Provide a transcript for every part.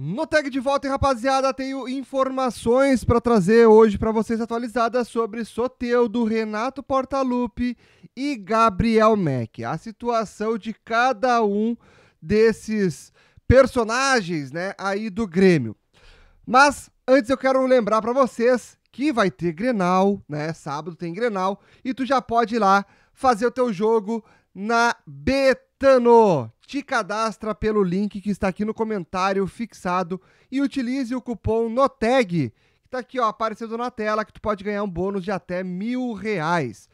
No Tag de volta, rapaziada, tenho informações para trazer hoje para vocês atualizadas sobre Soteudo, Renato Portaluppi e Gabriel Mack. A situação de cada um desses personagens, né, aí do Grêmio. Mas antes eu quero lembrar para vocês que vai ter Grenal, né? Sábado tem Grenal e tu já pode ir lá fazer o teu jogo na Betano te cadastra pelo link que está aqui no comentário fixado e utilize o cupom NOTEG, que está aqui ó, aparecendo na tela, que tu pode ganhar um bônus de até mil reais.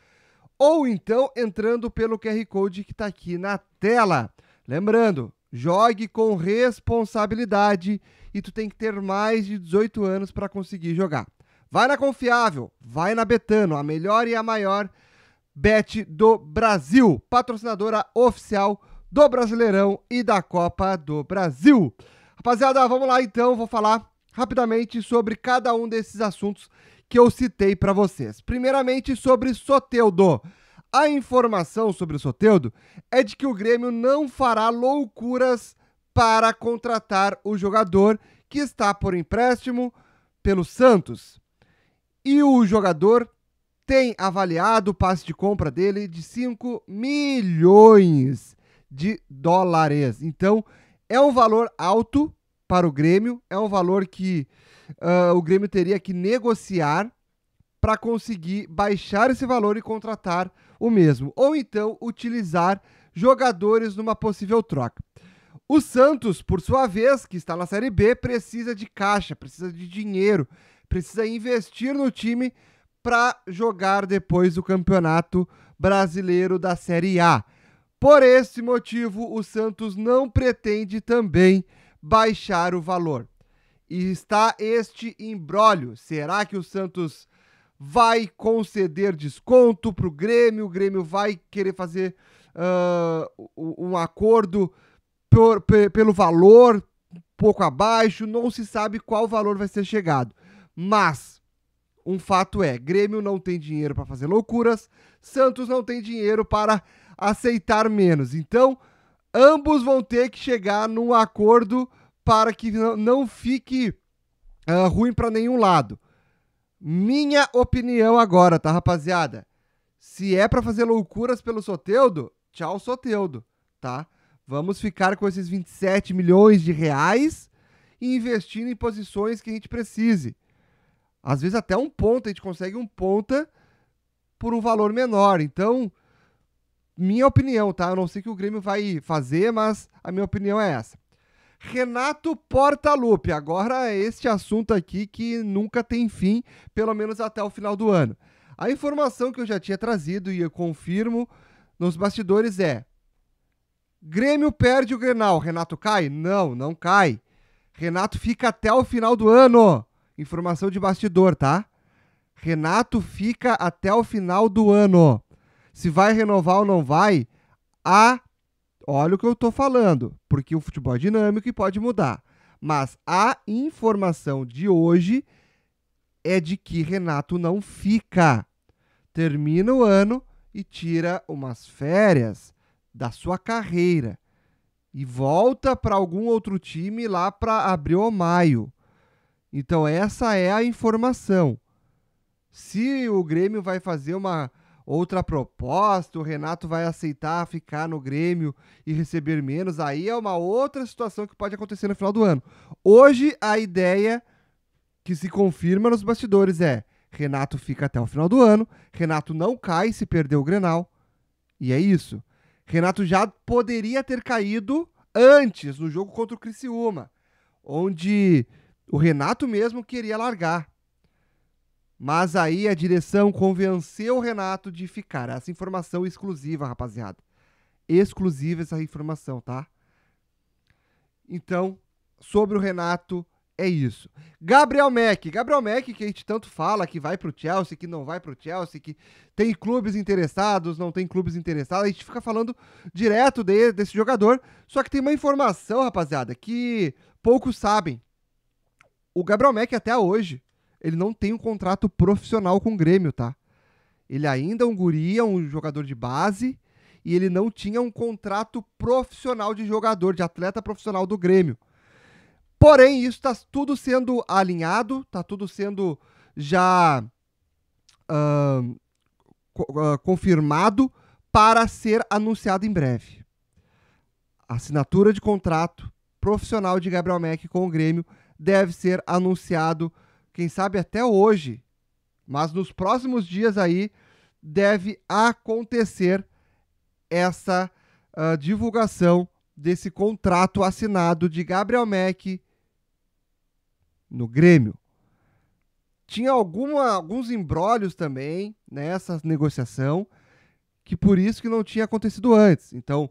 Ou então entrando pelo QR Code que está aqui na tela. Lembrando, jogue com responsabilidade e tu tem que ter mais de 18 anos para conseguir jogar. Vai na Confiável, vai na Betano, a melhor e a maior bet do Brasil, patrocinadora oficial do Brasileirão e da Copa do Brasil. Rapaziada, vamos lá então, vou falar rapidamente sobre cada um desses assuntos que eu citei para vocês. Primeiramente sobre Soteudo. A informação sobre o Soteudo é de que o Grêmio não fará loucuras para contratar o jogador que está por empréstimo pelo Santos. E o jogador tem avaliado o passe de compra dele de 5 milhões de dólares. Então, é um valor alto para o Grêmio, é um valor que uh, o Grêmio teria que negociar para conseguir baixar esse valor e contratar o mesmo, ou então utilizar jogadores numa possível troca. O Santos, por sua vez, que está na Série B, precisa de caixa, precisa de dinheiro, precisa investir no time para jogar depois o Campeonato Brasileiro da Série A. Por esse motivo, o Santos não pretende também baixar o valor. E está este embrólio. Será que o Santos vai conceder desconto para o Grêmio? O Grêmio vai querer fazer uh, um acordo por, pelo valor pouco abaixo? Não se sabe qual valor vai ser chegado. Mas um fato é, Grêmio não tem dinheiro para fazer loucuras, Santos não tem dinheiro para aceitar menos. Então, ambos vão ter que chegar num acordo para que não fique uh, ruim para nenhum lado. Minha opinião agora, tá, rapaziada? Se é para fazer loucuras pelo Soteudo, tchau Soteudo, tá? Vamos ficar com esses 27 milhões de reais e investir em posições que a gente precise. Às vezes até um ponta, a gente consegue um ponta por um valor menor. Então, minha opinião, tá? Eu não sei o que o Grêmio vai fazer, mas a minha opinião é essa. Renato Portaluppi, agora é este assunto aqui que nunca tem fim, pelo menos até o final do ano. A informação que eu já tinha trazido e eu confirmo nos bastidores é: Grêmio perde o Grenal, Renato cai? Não, não cai. Renato fica até o final do ano. Informação de bastidor, tá? Renato fica até o final do ano. Se vai renovar ou não vai, a olha o que eu estou falando, porque o futebol é dinâmico e pode mudar. Mas a informação de hoje é de que Renato não fica. Termina o ano e tira umas férias da sua carreira e volta para algum outro time lá para abril ou maio. Então, essa é a informação. Se o Grêmio vai fazer uma outra proposta, o Renato vai aceitar ficar no Grêmio e receber menos, aí é uma outra situação que pode acontecer no final do ano. Hoje, a ideia que se confirma nos bastidores é: Renato fica até o final do ano, Renato não cai se perder o Grenal. E é isso. Renato já poderia ter caído antes, no jogo contra o Criciúma, onde o Renato mesmo queria largar. Mas aí a direção convenceu o Renato de ficar. Essa informação é exclusiva, rapaziada. Exclusiva essa informação, tá? Então, sobre o Renato, é isso. Gabriel Mack. Gabriel Mack, que a gente tanto fala que vai pro Chelsea, que não vai pro Chelsea, que tem clubes interessados, não tem clubes interessados. A gente fica falando direto de, desse jogador. Só que tem uma informação, rapaziada, que poucos sabem. O Gabriel Mack até hoje, ele não tem um contrato profissional com o Grêmio, tá? Ele ainda é um guri, é um jogador de base, e ele não tinha um contrato profissional de jogador, de atleta profissional do Grêmio. Porém, isso está tudo sendo alinhado, está tudo sendo já uh, confirmado para ser anunciado em breve. assinatura de contrato profissional de Gabriel Mack com o Grêmio deve ser anunciado, quem sabe até hoje, mas nos próximos dias aí deve acontecer essa uh, divulgação desse contrato assinado de Gabriel Mack no Grêmio. Tinha alguma, alguns embrólios também nessa negociação, que por isso que não tinha acontecido antes. Então,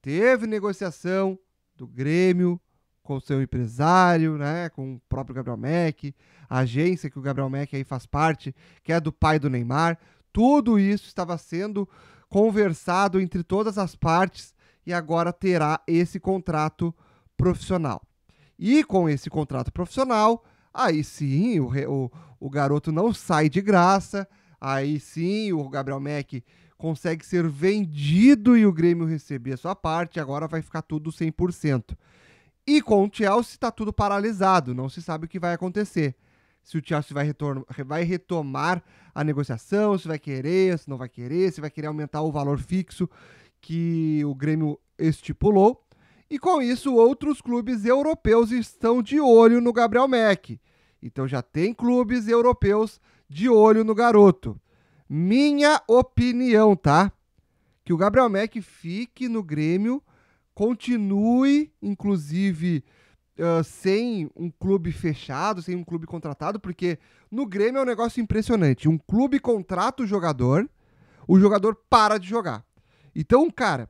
teve negociação do Grêmio com o seu empresário, né, com o próprio Gabriel Mack, a agência que o Gabriel Mack aí faz parte, que é do pai do Neymar. Tudo isso estava sendo conversado entre todas as partes e agora terá esse contrato profissional. E com esse contrato profissional, aí sim o, o, o garoto não sai de graça, aí sim o Gabriel Mack consegue ser vendido e o Grêmio receber a sua parte, agora vai ficar tudo 100%. E com o Chelsea está tudo paralisado, não se sabe o que vai acontecer. Se o Chelsea vai, vai retomar a negociação, se vai querer, se não vai querer, se vai querer aumentar o valor fixo que o Grêmio estipulou. E com isso, outros clubes europeus estão de olho no Gabriel Mack. Então já tem clubes europeus de olho no garoto. Minha opinião, tá? Que o Gabriel Mack fique no Grêmio continue, inclusive, uh, sem um clube fechado, sem um clube contratado, porque no Grêmio é um negócio impressionante. Um clube contrata o jogador, o jogador para de jogar. Então, cara,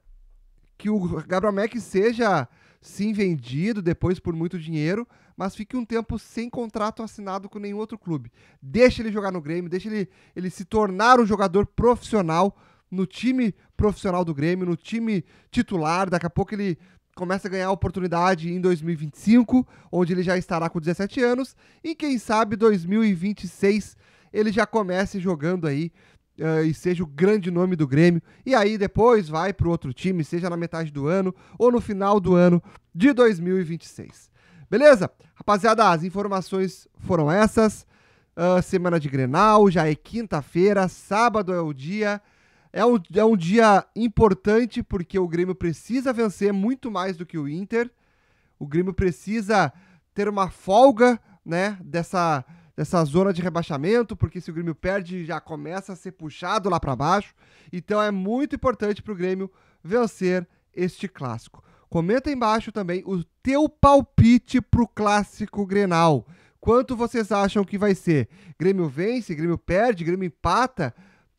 que o Gabriel Mack seja sim vendido depois por muito dinheiro, mas fique um tempo sem contrato assinado com nenhum outro clube. Deixa ele jogar no Grêmio, deixa ele, ele se tornar um jogador profissional no time profissional do Grêmio, no time titular. Daqui a pouco ele começa a ganhar oportunidade em 2025, onde ele já estará com 17 anos, e quem sabe 2026 ele já comece jogando aí uh, e seja o grande nome do Grêmio, e aí depois vai para outro time, seja na metade do ano ou no final do ano de 2026. Beleza? Rapaziada, as informações foram essas. Uh, semana de Grenal, já é quinta-feira, sábado é o dia. É um, é um dia importante porque o Grêmio precisa vencer muito mais do que o Inter. O Grêmio precisa ter uma folga né, dessa, dessa zona de rebaixamento, porque se o Grêmio perde, já começa a ser puxado lá para baixo. Então é muito importante para o Grêmio vencer este clássico. Comenta embaixo também o teu palpite para o clássico Grenal. Quanto vocês acham que vai ser? Grêmio vence, Grêmio perde, Grêmio empata?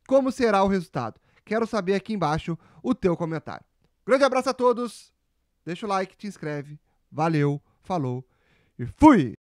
Como será o resultado? Quero saber aqui embaixo o teu comentário. Grande abraço a todos. Deixa o like, te inscreve. Valeu, falou e fui!